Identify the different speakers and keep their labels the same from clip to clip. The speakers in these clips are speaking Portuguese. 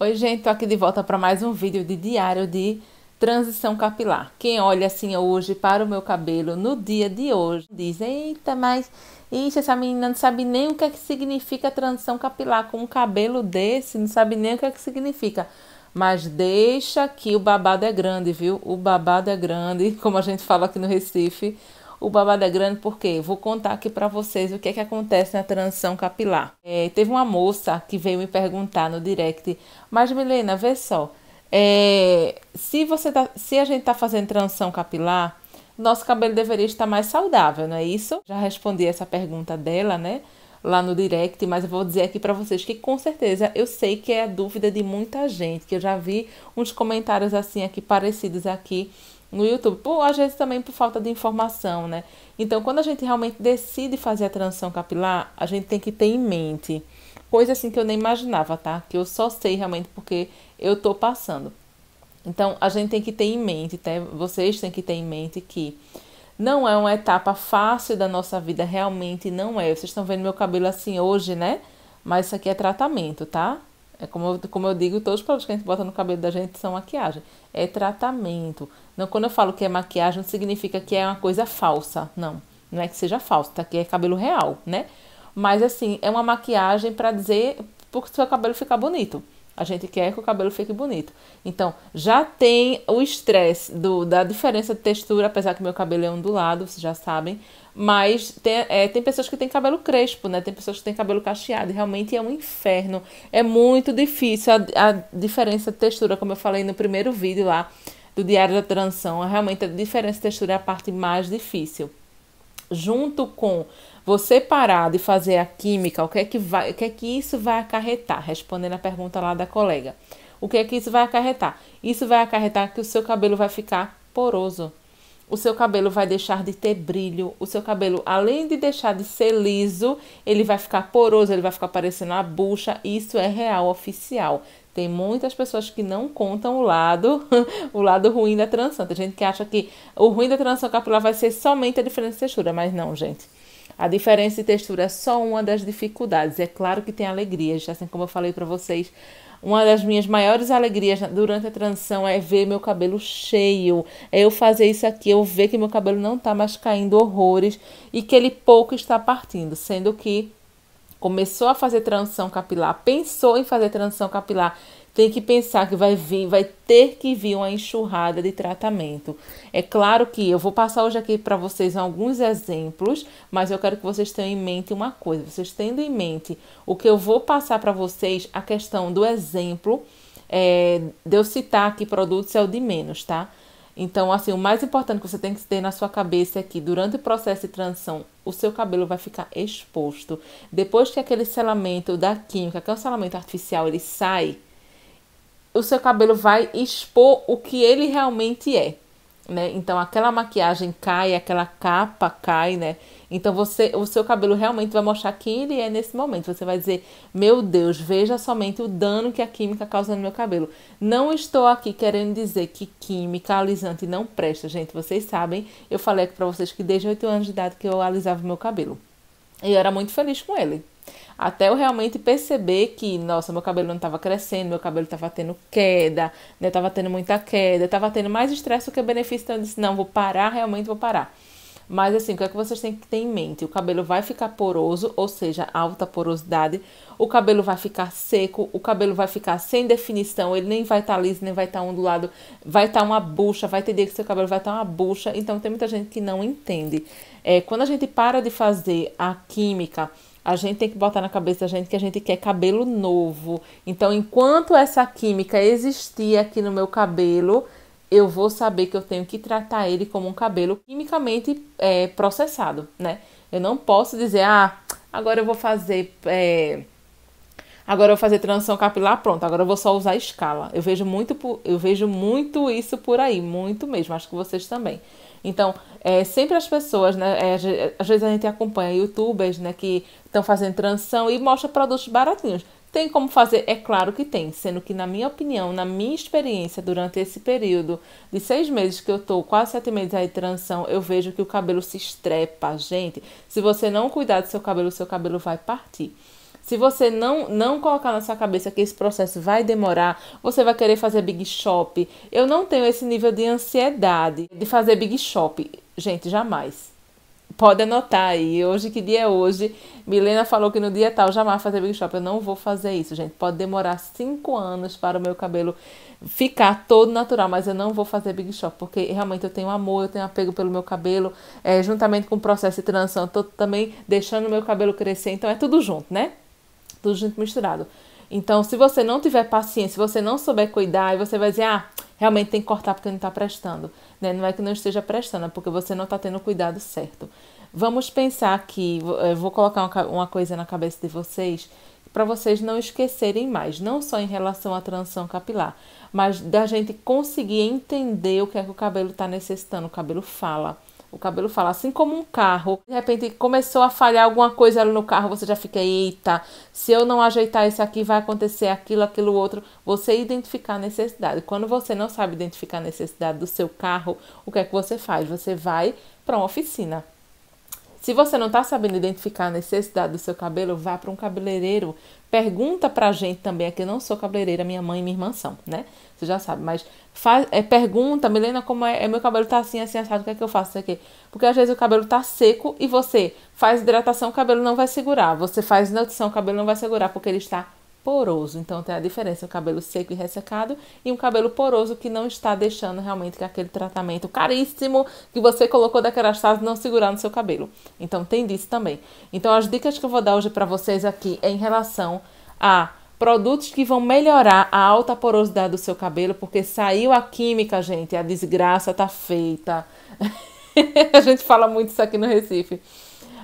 Speaker 1: Oi, gente, tô aqui de volta para mais um vídeo de diário de transição capilar. Quem olha assim hoje para o meu cabelo no dia de hoje diz: Eita, mas isso, essa menina não sabe nem o que é que significa transição capilar com um cabelo desse, não sabe nem o que é que significa. Mas deixa que o babado é grande, viu? O babado é grande, como a gente fala aqui no Recife. O babado é grande porque vou contar aqui para vocês o que é que acontece na transição capilar. É, teve uma moça que veio me perguntar no direct, mas Milena, vê só, é, se você tá, se a gente está fazendo transição capilar, nosso cabelo deveria estar mais saudável, não é isso? Já respondi essa pergunta dela, né? Lá no direct, mas eu vou dizer aqui para vocês que com certeza eu sei que é a dúvida de muita gente, que eu já vi uns comentários assim aqui parecidos aqui no YouTube, por, às vezes também por falta de informação, né? Então, quando a gente realmente decide fazer a transição capilar, a gente tem que ter em mente coisa assim que eu nem imaginava, tá? Que eu só sei realmente porque eu tô passando. Então, a gente tem que ter em mente, tá? vocês têm que ter em mente que não é uma etapa fácil da nossa vida, realmente não é. Vocês estão vendo meu cabelo assim hoje, né? Mas isso aqui é tratamento, tá? É como, eu, como eu digo, todos os produtos que a gente bota no cabelo da gente são maquiagem. É tratamento. Não, quando eu falo que é maquiagem, não significa que é uma coisa falsa. Não. Não é que seja falso, tá? Que é cabelo real, né? Mas assim, é uma maquiagem para dizer porque seu cabelo ficar bonito. A gente quer que o cabelo fique bonito. Então, já tem o estresse da diferença de textura, apesar que meu cabelo é ondulado, vocês já sabem. Mas tem, é, tem pessoas que têm cabelo crespo, né? Tem pessoas que têm cabelo cacheado. Realmente é um inferno. É muito difícil a, a diferença de textura, como eu falei no primeiro vídeo lá do Diário da Transição. Realmente a diferença de textura é a parte mais difícil. Junto com você parar de fazer a química, o que é que vai, o que é que isso vai acarretar? Respondendo a pergunta lá da colega. O que é que isso vai acarretar? Isso vai acarretar que o seu cabelo vai ficar poroso. O seu cabelo vai deixar de ter brilho. O seu cabelo, além de deixar de ser liso, ele vai ficar poroso, ele vai ficar parecendo a bucha. Isso é real, oficial. Tem muitas pessoas que não contam o lado, o lado ruim da trança. Tem gente que acha que o ruim da trança capilar vai ser somente a diferença de textura, mas não, gente. A diferença de textura é só uma das dificuldades. É claro que tem alegrias, assim como eu falei para vocês. Uma das minhas maiores alegrias durante a transição é ver meu cabelo cheio. É eu fazer isso aqui, eu ver que meu cabelo não tá mais caindo horrores e que ele pouco está partindo, sendo que começou a fazer transição capilar, pensou em fazer transição capilar tem que pensar que vai vir, vai ter que vir uma enxurrada de tratamento. É claro que eu vou passar hoje aqui para vocês alguns exemplos, mas eu quero que vocês tenham em mente uma coisa. Vocês tendo em mente o que eu vou passar para vocês, a questão do exemplo, é, de eu citar aqui produtos é o de menos, tá? Então, assim, o mais importante que você tem que ter na sua cabeça é que durante o processo de transição, o seu cabelo vai ficar exposto. Depois que aquele selamento da química, aquele é selamento artificial, ele sai, o seu cabelo vai expor o que ele realmente é, né? Então aquela maquiagem cai, aquela capa cai, né? Então você, o seu cabelo realmente vai mostrar quem ele é nesse momento. Você vai dizer: "Meu Deus, veja somente o dano que a química causa no meu cabelo". Não estou aqui querendo dizer que química alisante não presta, gente. Vocês sabem, eu falei para vocês que desde 8 anos de idade que eu alisava meu cabelo. E eu era muito feliz com ele. Até eu realmente perceber que, nossa, meu cabelo não estava crescendo, meu cabelo estava tendo queda, né? Estava tendo muita queda, estava tendo mais estresse do que benefício. Então eu disse, não, vou parar, realmente vou parar. Mas assim, o que é que vocês têm que ter em mente? O cabelo vai ficar poroso, ou seja, alta porosidade. O cabelo vai ficar seco, o cabelo vai ficar sem definição, ele nem vai estar tá liso, nem vai estar tá ondulado, vai estar tá uma bucha, vai ter dia que seu cabelo vai estar tá uma bucha. Então tem muita gente que não entende. É, quando a gente para de fazer a química a gente tem que botar na cabeça da gente que a gente quer cabelo novo. Então, enquanto essa química existir aqui no meu cabelo, eu vou saber que eu tenho que tratar ele como um cabelo quimicamente é, processado, né? Eu não posso dizer, ah, agora eu vou fazer. É, agora eu vou fazer transição capilar, pronto, agora eu vou só usar escala. Eu vejo muito, eu vejo muito isso por aí, muito mesmo, acho que vocês também. Então, é, sempre as pessoas, né? É, às vezes a gente acompanha youtubers, né? Que estão fazendo transição e mostra produtos baratinhos. Tem como fazer? É claro que tem, sendo que, na minha opinião, na minha experiência, durante esse período de seis meses que eu tô, quase sete meses aí de transição, eu vejo que o cabelo se estrepa, gente. Se você não cuidar do seu cabelo, seu cabelo vai partir. Se você não não colocar na sua cabeça que esse processo vai demorar, você vai querer fazer big shop. Eu não tenho esse nível de ansiedade de fazer big shop, gente, jamais. Pode anotar aí. Hoje, que dia é hoje? Milena falou que no dia tal jamais fazer Big Shop. Eu não vou fazer isso, gente. Pode demorar cinco anos para o meu cabelo ficar todo natural, mas eu não vou fazer Big Shop, porque realmente eu tenho amor, eu tenho apego pelo meu cabelo, é, juntamente com o processo de transição, estou também deixando o meu cabelo crescer, então é tudo junto, né? Tudo junto misturado. Então, se você não tiver paciência, se você não souber cuidar, você vai dizer, ah, realmente tem que cortar porque não está prestando. Né? Não é que não esteja prestando, é porque você não está tendo o cuidado certo. Vamos pensar aqui, vou eh, colocar uma coisa na cabeça de vocês, para vocês não esquecerem mais, não só em relação à transição capilar, mas da gente conseguir entender o que é que o cabelo está necessitando. O cabelo fala. O cabelo fala, assim como um carro. De repente começou a falhar alguma coisa ali no carro, você já fica, eita, se eu não ajeitar isso aqui, vai acontecer aquilo, aquilo outro. Você identificar a necessidade. Quando você não sabe identificar a necessidade do seu carro, o que é que você faz? Você vai para uma oficina. Se você não está sabendo identificar a necessidade do seu cabelo, vá para um cabeleireiro. Pergunta para a gente também, aqui eu não sou cabeleireira, minha mãe e minha irmã são, né? Você já sabe, mas faz, é, pergunta, Milena, como é, é, meu cabelo tá assim, assim, assado, o que é que eu faço aqui? Porque às vezes o cabelo tá seco e você faz hidratação, o cabelo não vai segurar. Você faz nutrição, o cabelo não vai segurar, porque ele está poroso. Então tem a diferença, o cabelo seco e ressecado e um cabelo poroso que não está deixando realmente que aquele tratamento caríssimo que você colocou da Kerastase não segurar no seu cabelo. Então tem disso também. Então as dicas que eu vou dar hoje para vocês aqui é em relação a produtos que vão melhorar a alta porosidade do seu cabelo, porque saiu a química, gente, a desgraça tá feita. a gente fala muito isso aqui no Recife.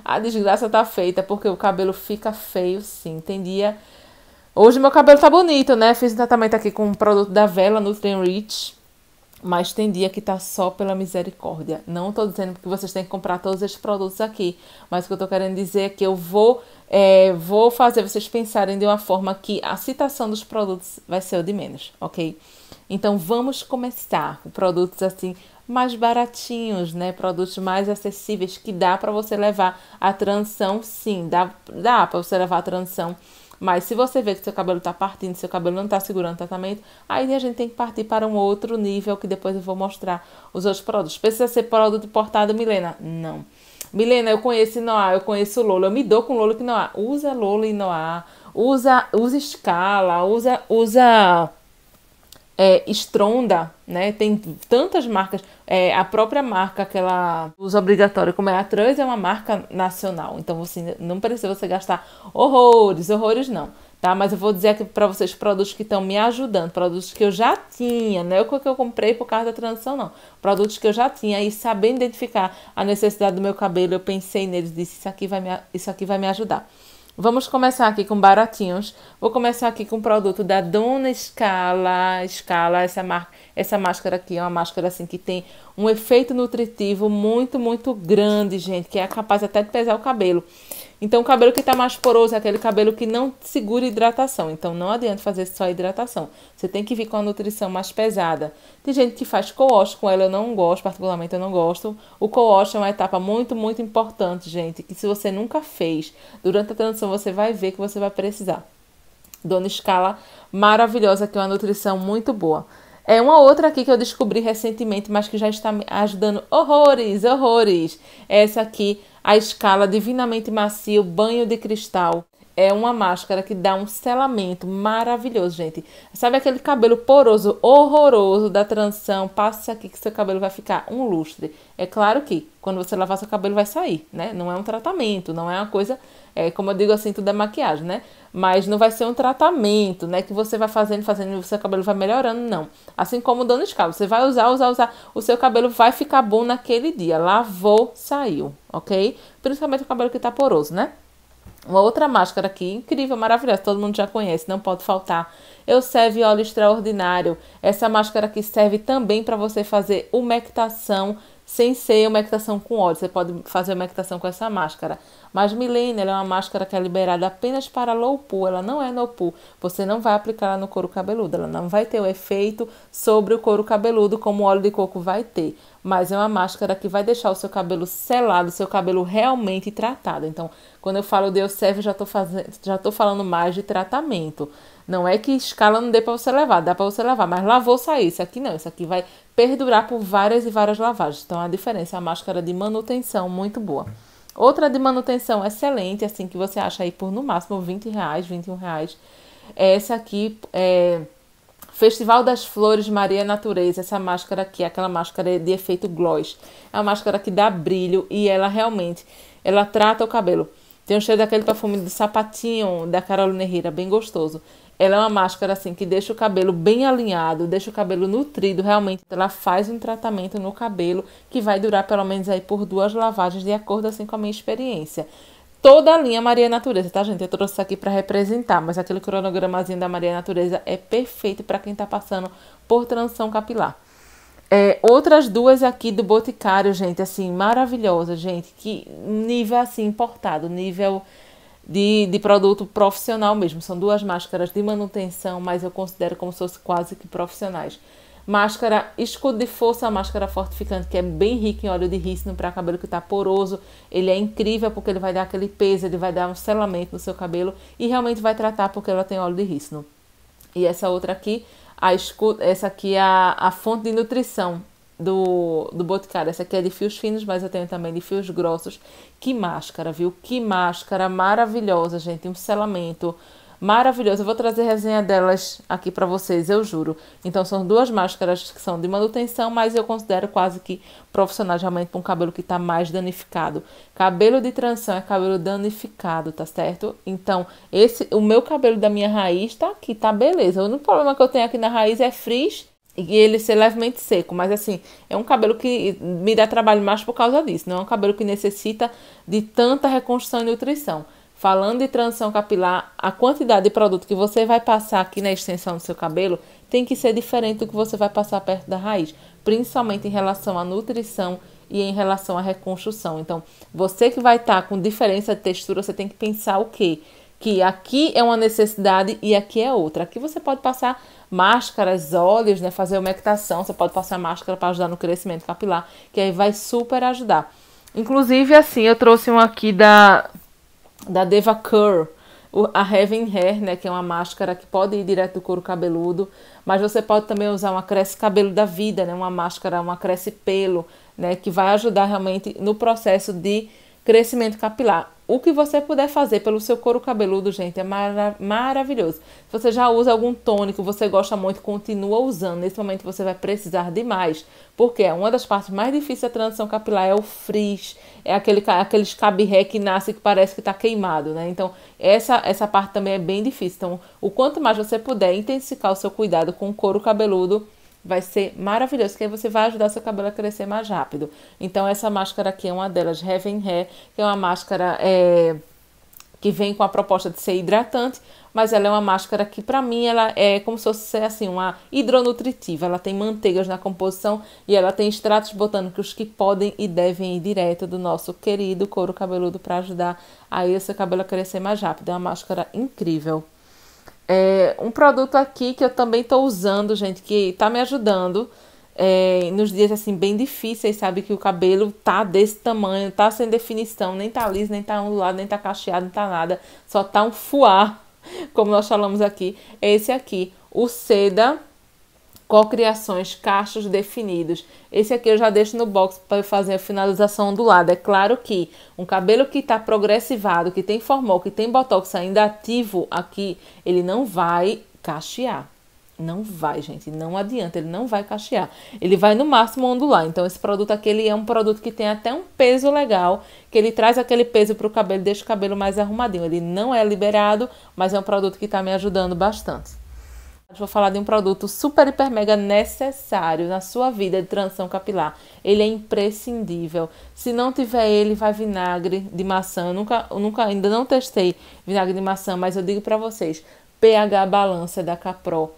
Speaker 1: A desgraça tá feita porque o cabelo fica feio, sim. Tem dia Hoje meu cabelo tá bonito, né? Fiz um tratamento aqui com um produto da Vela Nutrien Rich. Mas tem dia que tá só pela misericórdia. Não tô dizendo que vocês têm que comprar todos esses produtos aqui. Mas o que eu tô querendo dizer é que eu vou, é, vou fazer vocês pensarem de uma forma que a citação dos produtos vai ser o de menos, ok? Então vamos começar com produtos assim mais baratinhos, né? Produtos mais acessíveis que dá para você levar a transição, sim, dá, dá para você levar a transição mas se você vê que seu cabelo está partindo, seu cabelo não está segurando o tratamento, aí a gente tem que partir para um outro nível que depois eu vou mostrar os outros produtos. Precisa ser produto portado, Milena? Não. Milena, eu conheço Noah, eu conheço Lolo, eu me dou com Lolo que Noah. Usa Lolo e Noah, usa, usa escala, usa, usa é, estronda, né? Tem tantas marcas. É, a própria marca, aquela usa obrigatório, como é a Trans, é uma marca nacional. Então você assim, não precisa você gastar horrores, horrores não. Tá? Mas eu vou dizer aqui para vocês produtos que estão me ajudando, produtos que eu já tinha, não é o que eu comprei por causa da transição, não. Produtos que eu já tinha e sabendo identificar a necessidade do meu cabelo, eu pensei neles, disse isso aqui vai me, isso aqui vai me ajudar. Vamos começar aqui com baratinhos. Vou começar aqui com um produto da Dona Scala. Scala, essa marca essa máscara aqui é uma máscara assim que tem um efeito nutritivo muito, muito grande, gente, que é capaz até de pesar o cabelo. Então, o cabelo que está mais poroso é aquele cabelo que não segura hidratação. Então, não adianta fazer só hidratação. Você tem que vir com a nutrição mais pesada. Tem gente que faz co-wash com ela, eu não gosto, particularmente eu não gosto. O co-wash é uma etapa muito, muito importante, gente, que se você nunca fez, durante a transição você vai ver que você vai precisar. Dona Escala maravilhosa, que é uma nutrição muito boa. É uma outra aqui que eu descobri recentemente, mas que já está me ajudando horrores, horrores. Essa aqui, a escala Divinamente Macio Banho de Cristal. É uma máscara que dá um selamento maravilhoso, gente. Sabe aquele cabelo poroso, horroroso da tranção? Passa aqui que seu cabelo vai ficar um lustre. É claro que quando você lavar seu cabelo vai sair, né? Não é um tratamento, não é uma coisa é, como eu digo assim, tudo é maquiagem, né? Mas não vai ser um tratamento, né? Que você vai fazendo, fazendo e o seu cabelo vai melhorando, não. Assim como o dono de Você vai usar, usar, usar. O seu cabelo vai ficar bom naquele dia. Lavou, saiu, ok? Principalmente o cabelo que tá poroso, né? Uma outra máscara aqui, incrível, maravilhosa, todo mundo já conhece, não pode faltar. Eu serve óleo extraordinário. Essa máscara aqui serve também para você fazer umectação sem ser uma equitação com óleo. Você pode fazer uma equitação com essa máscara. Mas Milene, ela é uma máscara que é liberada apenas para low poo, ela não é no poo. Você não vai aplicar ela no couro cabeludo, ela não vai ter o efeito sobre o couro cabeludo como o óleo de coco vai ter. Mas é uma máscara que vai deixar o seu cabelo selado, o seu cabelo realmente tratado. Então, quando eu falo de eu serve, já estou já falando mais de tratamento. Não é que escala não dê para você levar, dá para você lavar, mas lavou, sair. Isso aqui não, isso aqui vai perdurar por várias e várias lavagens. Então a diferença é a máscara de manutenção muito boa. Outra de manutenção excelente, assim, que você acha aí por no máximo 20 reais, 21 reais. É essa aqui, é Festival das Flores Maria Natureza, essa máscara aqui, é aquela máscara de efeito gloss. É uma máscara que dá brilho e ela realmente, ela trata o cabelo. Tem um cheiro daquele perfume do sapatinho da Carolina Herrera, bem gostoso. Ela é uma máscara assim que deixa o cabelo bem alinhado, deixa o cabelo nutrido, realmente ela faz um tratamento no cabelo que vai durar pelo menos aí por duas lavagens, de acordo assim com a minha experiência. Toda a linha Maria Natureza, tá, gente? Eu trouxe aqui para representar, mas aquele cronogramazinho da Maria Natureza é perfeito para quem tá passando por transição capilar. É, outras duas aqui do Boticário, gente, assim, maravilhosa, gente, que nível assim importado, nível de, de produto profissional mesmo. São duas máscaras de manutenção, mas eu considero como se fossem quase que profissionais. Máscara escudo de força, máscara fortificante, que é bem rica em óleo de rícino para cabelo que está poroso. Ele é incrível porque ele vai dar aquele peso, ele vai dar um selamento no seu cabelo e realmente vai tratar porque ela tem óleo de rícino. E essa outra aqui, a escudo, essa aqui é a, a fonte de nutrição do, do Boticário. Essa aqui é de fios finos, mas eu tenho também de fios grossos. Que máscara, viu? Que máscara maravilhosa, gente. Um selamento maravilhoso. Eu vou trazer resenha delas aqui para vocês, eu juro. Então, são duas máscaras que são de manutenção, mas eu considero quase que profissionais realmente para um cabelo que está mais danificado. Cabelo de transição é cabelo danificado, tá certo? Então, esse, o meu cabelo da minha raiz tá aqui, tá beleza. O único problema que eu tenho aqui na raiz é frizz e ele ser levemente seco, mas assim, é um cabelo que me dá trabalho mais por causa disso, não é um cabelo que necessita de tanta reconstrução e nutrição. Falando de transição capilar, a quantidade de produto que você vai passar aqui na extensão do seu cabelo tem que ser diferente do que você vai passar perto da raiz, principalmente em relação à nutrição e em relação à reconstrução. Então, você que vai estar tá com diferença de textura, você tem que pensar o quê? que aqui é uma necessidade e aqui é outra. Aqui você pode passar máscaras, óleos, né, fazer umectação, você pode passar máscara para ajudar no crescimento capilar, que aí vai super ajudar. Inclusive, assim, eu trouxe um aqui da, da Deva Curl, a Heaven Hair, né, que é uma máscara que pode ir direto do couro cabeludo, mas você pode também usar uma cresce cabelo da vida, né, uma máscara, uma cresce pelo, né, que vai ajudar realmente no processo de crescimento capilar. O que você puder fazer pelo seu couro cabeludo, gente, é mara maravilhoso. Se você já usa algum tônico, você gosta muito, continua usando. Nesse momento você vai precisar de mais, porque é uma das partes mais difíceis da transição capilar é o frizz, é aquele aqueles cabirré que nasce que parece que está queimado, né? Então, essa essa parte também é bem difícil. Então, o quanto mais você puder intensificar o seu cuidado com o couro cabeludo, vai ser maravilhoso, que aí você vai ajudar seu cabelo a crescer mais rápido. Então, essa máscara aqui é uma delas, Heaven Hair, que é uma máscara é, que vem com a proposta de ser hidratante, mas ela é uma máscara que, para mim, ela é como se fosse assim, uma hidronutritiva. Ela tem manteigas na composição e ela tem extratos botânicos que podem e devem ir direto do nosso querido couro cabeludo para ajudar aí o seu cabelo a crescer mais rápido. É uma máscara incrível. É, um produto aqui que eu também estou usando, gente, que está me ajudando é, nos dias assim bem difíceis, sabe? Que o cabelo tá desse tamanho, tá sem definição, nem tá liso, nem tá ondulado, nem tá cacheado, não tá nada, só tá um fuá, como nós falamos aqui. É esse aqui, o Seda cocriações, cachos definidos. Esse aqui eu já deixo no box para fazer a finalização ondulada. É claro que um cabelo que está progressivado, que tem formol, que tem botox ainda ativo aqui, ele não vai cachear. Não vai, gente, não adianta, ele não vai cachear. Ele vai no máximo ondular. Então esse produto aqui ele é um produto que tem até um peso legal, que ele traz aquele peso para o cabelo, deixa o cabelo mais arrumadinho. Ele não é liberado, mas é um produto que está me ajudando bastante. Vou falar de um produto super, hiper, mega necessário na sua vida de transição capilar. Ele é imprescindível. Se não tiver ele, vai vinagre de maçã. Eu nunca, eu nunca ainda não testei vinagre de maçã, mas eu digo para vocês, pH balança da Capro.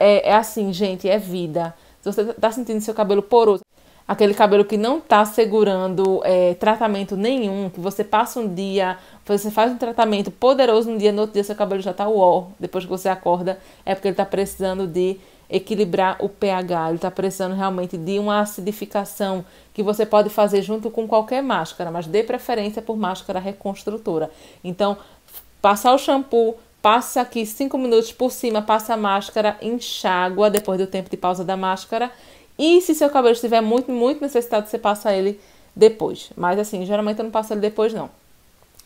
Speaker 1: É, é assim, gente, é vida. Se você tá sentindo seu cabelo poroso, aquele cabelo que não está segurando é, tratamento nenhum, que você passa um dia, você faz um tratamento poderoso um dia, no outro dia seu cabelo já está uó, depois que você acorda, é porque ele está precisando de equilibrar o pH, ele está precisando realmente de uma acidificação que você pode fazer junto com qualquer máscara, mas dê preferência por máscara reconstrutora. Então, passar o shampoo, passa aqui 5 minutos por cima, passa a máscara, enxágua depois do tempo de pausa da máscara e se seu cabelo estiver muito, muito necessitado, você passa ele depois. Mas assim, geralmente eu não passo ele depois, não.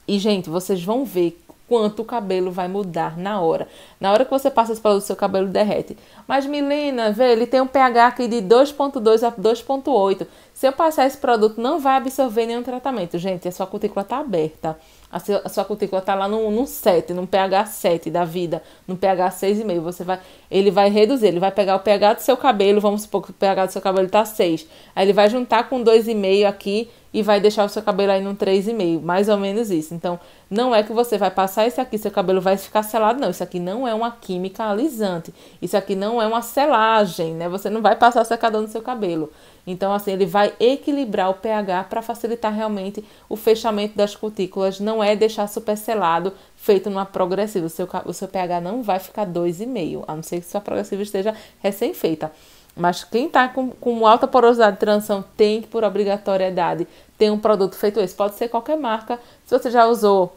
Speaker 1: E, gente, vocês vão ver quanto o cabelo vai mudar na hora. Na hora que você passa esse produto, seu cabelo derrete. Mas, Milena, vê, ele tem um pH aqui de 2,2 a 2,8. Se eu passar esse produto, não vai absorver nenhum tratamento. Gente, a sua cutícula está aberta. A sua, a sua cutícula está lá no, no 7, no pH 7 da vida, no pH 6,5. Você vai, ele vai reduzir, ele vai pegar o pH do seu cabelo, vamos supor que o pH do seu cabelo está 6. Aí ele vai juntar com 2,5 aqui e vai deixar o seu cabelo aí num 3,5, mais ou menos isso. Então, não é que você vai passar esse aqui, seu cabelo vai ficar selado, não. Isso aqui não é é uma química alisante. Isso aqui não é uma selagem, né? Você não vai passar secador no seu cabelo. Então, assim, ele vai equilibrar o pH para facilitar realmente o fechamento das cutículas. Não é deixar super selado, feito numa progressiva. O seu, o seu pH não vai ficar 2,5, a não ser que sua progressiva esteja recém-feita. Mas quem está com, com, alta porosidade de transição tem que, por obrigatoriedade, ter um produto feito esse. Pode ser qualquer marca. Se você já usou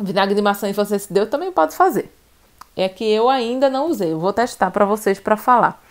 Speaker 1: vinagre de maçã e você se deu, também pode fazer. É que eu ainda não usei. Eu vou testar para vocês para falar.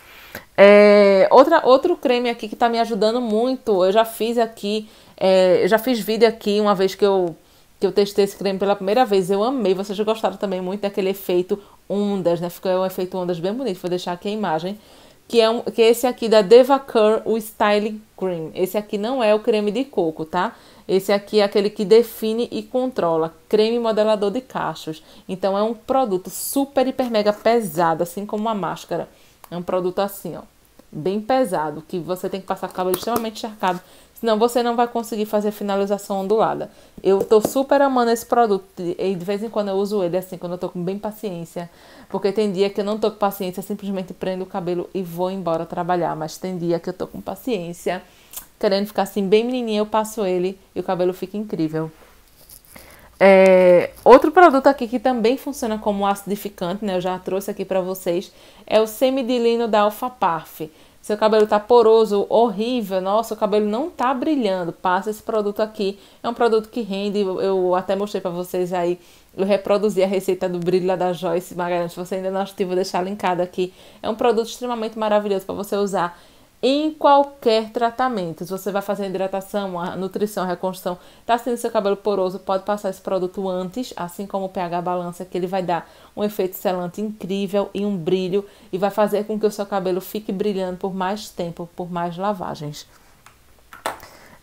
Speaker 1: É, outra, outro creme aqui que tá me ajudando muito. Eu já fiz aqui. É, eu já fiz vídeo aqui uma vez que eu, que eu testei esse creme pela primeira vez. Eu amei. Vocês gostaram também muito daquele é efeito ondas, né? Ficou um efeito ondas bem bonito. Vou deixar aqui a imagem. Que é, um, que é esse aqui da Devacur, o Styling Cream. Esse aqui não é o creme de coco, tá? Esse aqui é aquele que define e controla, creme modelador de cachos. Então é um produto super, hiper, mega pesado, assim como uma máscara. É um produto assim, ó, bem pesado, que você tem que passar o cabelo extremamente encharcado, senão você não vai conseguir fazer finalização ondulada. Eu tô super amando esse produto e de vez em quando eu uso ele assim, quando eu tô com bem paciência, porque tem dia que eu não tô com paciência, simplesmente prendo o cabelo e vou embora trabalhar, mas tem dia que eu tô com paciência querendo ficar assim bem menininha, eu passo ele e o cabelo fica incrível. É, outro produto aqui que também funciona como acidificante, né? Eu já trouxe aqui para vocês, é o semidilino da Alpha Parf. Seu cabelo tá poroso, horrível, nossa, o cabelo não tá brilhando. Passa esse produto aqui. É um produto que rende, eu até mostrei para vocês aí eu reproduzi a receita do brilho lá da Joyce Magalhães. Se você ainda não assistiu, vou deixar linkado aqui. É um produto extremamente maravilhoso para você usar em qualquer tratamento. Se você vai fazer hidratação, a nutrição, a reconstrução, está sendo seu cabelo poroso, pode passar esse produto antes, assim como o pH balança, que ele vai dar um efeito selante incrível e um brilho e vai fazer com que o seu cabelo fique brilhando por mais tempo, por mais lavagens.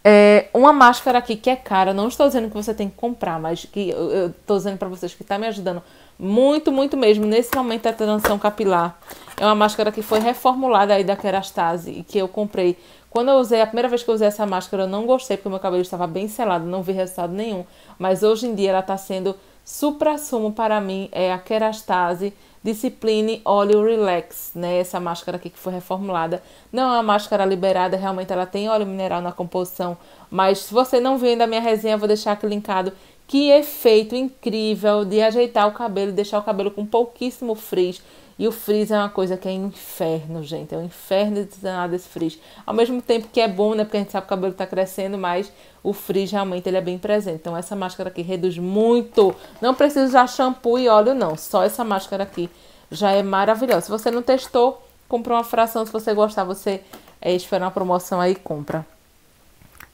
Speaker 1: É, uma máscara aqui que é cara, não estou dizendo que você tem que comprar, mas que eu estou dizendo para vocês que está me ajudando muito, muito mesmo. Nesse momento a transição capilar é uma máscara que foi reformulada aí da Kerastase e que eu comprei. Quando eu usei, a primeira vez que eu usei essa máscara, eu não gostei porque meu cabelo estava bem selado, não vi resultado nenhum. Mas hoje em dia ela está sendo supra-sumo para mim, é a Kerastase Discipline Óleo Relax, né? Essa máscara aqui que foi reformulada. Não é uma máscara liberada, realmente ela tem óleo mineral na composição. Mas se você não viu ainda a minha resenha, eu vou deixar aqui linkado que efeito incrível de ajeitar o cabelo, deixar o cabelo com pouquíssimo frizz. E o frizz é uma coisa que é um inferno, gente. É um inferno de nada esse frizz. Ao mesmo tempo que é bom, né? Porque a gente sabe que o cabelo está crescendo, mas o frizz realmente ele é bem presente. Então essa máscara aqui reduz muito. Não precisa usar shampoo e óleo, não. Só essa máscara aqui já é maravilhosa. Se você não testou, compra uma fração. Se você gostar, você é, espera uma promoção aí e compra.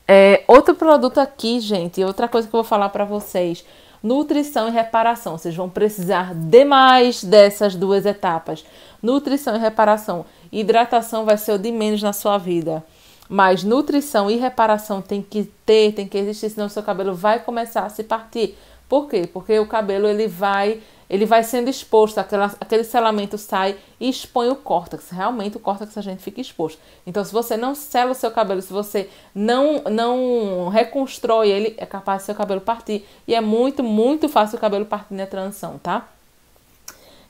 Speaker 1: É, outro produto aqui, gente, outra coisa que eu vou falar para vocês: nutrição e reparação. Vocês vão precisar demais dessas duas etapas. Nutrição e reparação. Hidratação vai ser o de menos na sua vida. Mas nutrição e reparação tem que ter, tem que existir, senão seu cabelo vai começar a se partir. Por quê? Porque o cabelo ele vai ele vai sendo exposto, aquela, aquele selamento sai e expõe o córtex. Realmente o córtex a gente fica exposto. Então, se você não sela o seu cabelo, se você não, não reconstrói ele, é capaz do seu cabelo partir. E é muito, muito fácil o cabelo partir na transição, tá?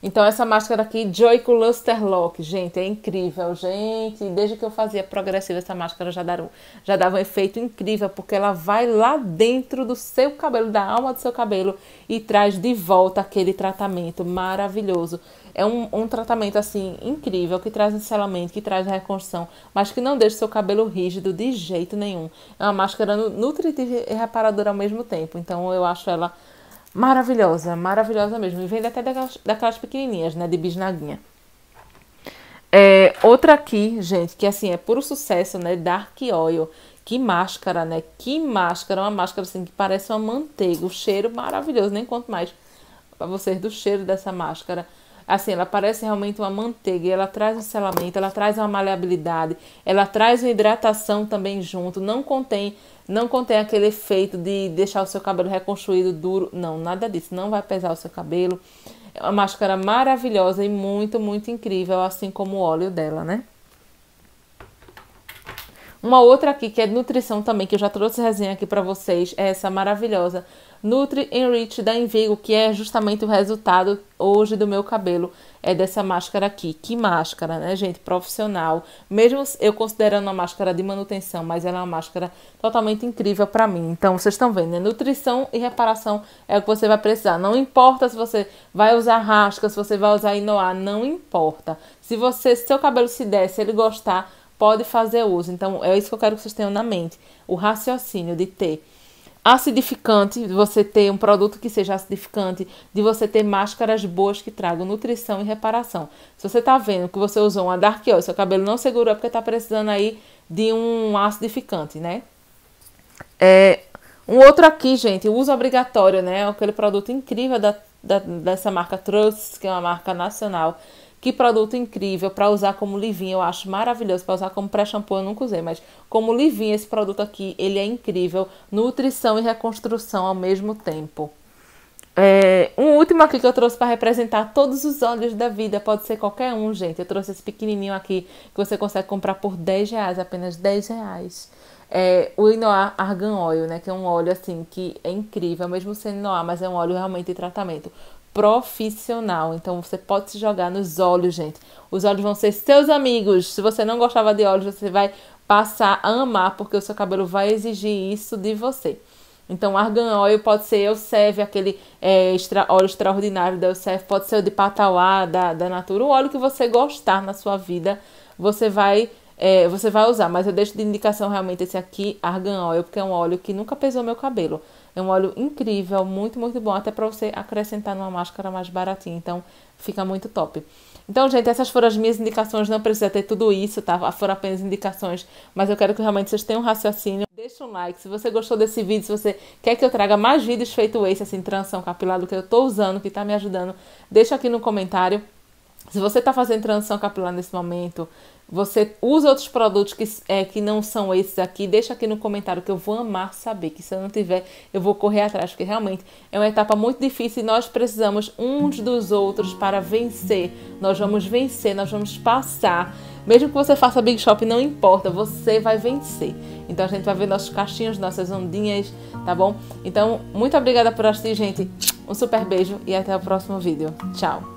Speaker 1: Então, essa máscara aqui, Joy com Lock, gente, é incrível, gente. Desde que eu fazia progressiva, essa máscara já, daram, já dava um efeito incrível, porque ela vai lá dentro do seu cabelo, da alma do seu cabelo, e traz de volta aquele tratamento maravilhoso. É um, um tratamento, assim, incrível, que traz encelamento, que traz reconstrução, mas que não deixa o seu cabelo rígido de jeito nenhum. É uma máscara nutritiva e reparadora ao mesmo tempo. Então, eu acho ela Maravilhosa, maravilhosa mesmo. E vende até daquelas, daquelas pequenininhas, né? De bisnaguinha. É, outra aqui, gente, que assim é puro sucesso, né? Dark Oil. Que máscara, né? Que máscara. Uma máscara assim que parece uma manteiga. O cheiro maravilhoso. Nem conto mais para vocês do cheiro dessa máscara. Assim, ela parece realmente uma manteiga. Ela traz um selamento, ela traz uma maleabilidade, ela traz uma hidratação também junto. Não contém não contém aquele efeito de deixar o seu cabelo reconstruído, duro. Não, nada disso. Não vai pesar o seu cabelo. É uma máscara maravilhosa e muito, muito incrível, assim como o óleo dela, né? Uma outra aqui que é de nutrição também, que eu já trouxe resenha aqui para vocês, é essa maravilhosa Nutri Enrich da Invigo, que é justamente o resultado hoje do meu cabelo, é dessa máscara aqui. Que máscara, né, gente? Profissional. Mesmo eu considerando uma máscara de manutenção, mas ela é uma máscara totalmente incrível para mim. Então, vocês estão vendo, né? Nutrição e reparação é o que você vai precisar. Não importa se você vai usar rasca, se você vai usar inoar, não importa. Se você, se seu cabelo se der, se ele gostar, pode fazer uso. Então, é isso que eu quero que vocês tenham na mente. O raciocínio de ter acidificante, de você ter um produto que seja acidificante, de você ter máscaras boas que tragam nutrição e reparação. Se você está vendo que você usou uma Dark Oil, seu cabelo não segurou é porque está precisando aí de um acidificante, né? É, um outro aqui, gente, o uso obrigatório, né? Aquele produto incrível da, da, dessa marca Trust, que é uma marca nacional, que produto incrível para usar como livinho, eu acho maravilhoso para usar como pré-shampoo, eu nunca usei, mas como livinho esse produto aqui, ele é incrível, nutrição e reconstrução ao mesmo tempo. É, um último aqui que eu trouxe para representar todos os olhos da vida, pode ser qualquer um, gente. Eu trouxe esse pequenininho aqui que você consegue comprar por 10 reais, apenas 10 reais. É, o Inoar Argan Oil, né? Que é um óleo assim que é incrível, mesmo sendo Inoar, mas é um óleo realmente de tratamento profissional. Então você pode se jogar nos olhos, gente. Os olhos vão ser seus amigos. Se você não gostava de olhos, você vai passar a amar, porque o seu cabelo vai exigir isso de você. Então, argan oil pode ser Elseve, aquele é, extra, óleo extraordinário da Elseve, pode ser o de patauá, da, da Natura, o óleo que você gostar na sua vida, você vai é, você vai usar. Mas eu deixo de indicação realmente esse aqui, argan oil, porque é um óleo que nunca pesou meu cabelo. É um óleo incrível, muito, muito bom, até para você acrescentar numa máscara mais baratinha. Então, fica muito top. Então, gente, essas foram as minhas indicações. Não precisa ter tudo isso, tá? Ah, foram apenas indicações, mas eu quero que realmente vocês tenham um raciocínio. Deixa um like se você gostou desse vídeo, se você quer que eu traga mais vídeos feito esse, assim, transição capilar do que eu tô usando, que tá me ajudando, deixa aqui no comentário. Se você tá fazendo transição capilar nesse momento, você usa outros produtos que, é, que não são esses aqui. Deixa aqui no comentário que eu vou amar saber. Que se eu não tiver, eu vou correr atrás. Porque realmente é uma etapa muito difícil e nós precisamos uns dos outros para vencer. Nós vamos vencer, nós vamos passar. Mesmo que você faça Big Shop, não importa. Você vai vencer. Então a gente vai ver nossos caixinhos, nossas ondinhas, tá bom? Então, muito obrigada por assistir, gente. Um super beijo e até o próximo vídeo. Tchau!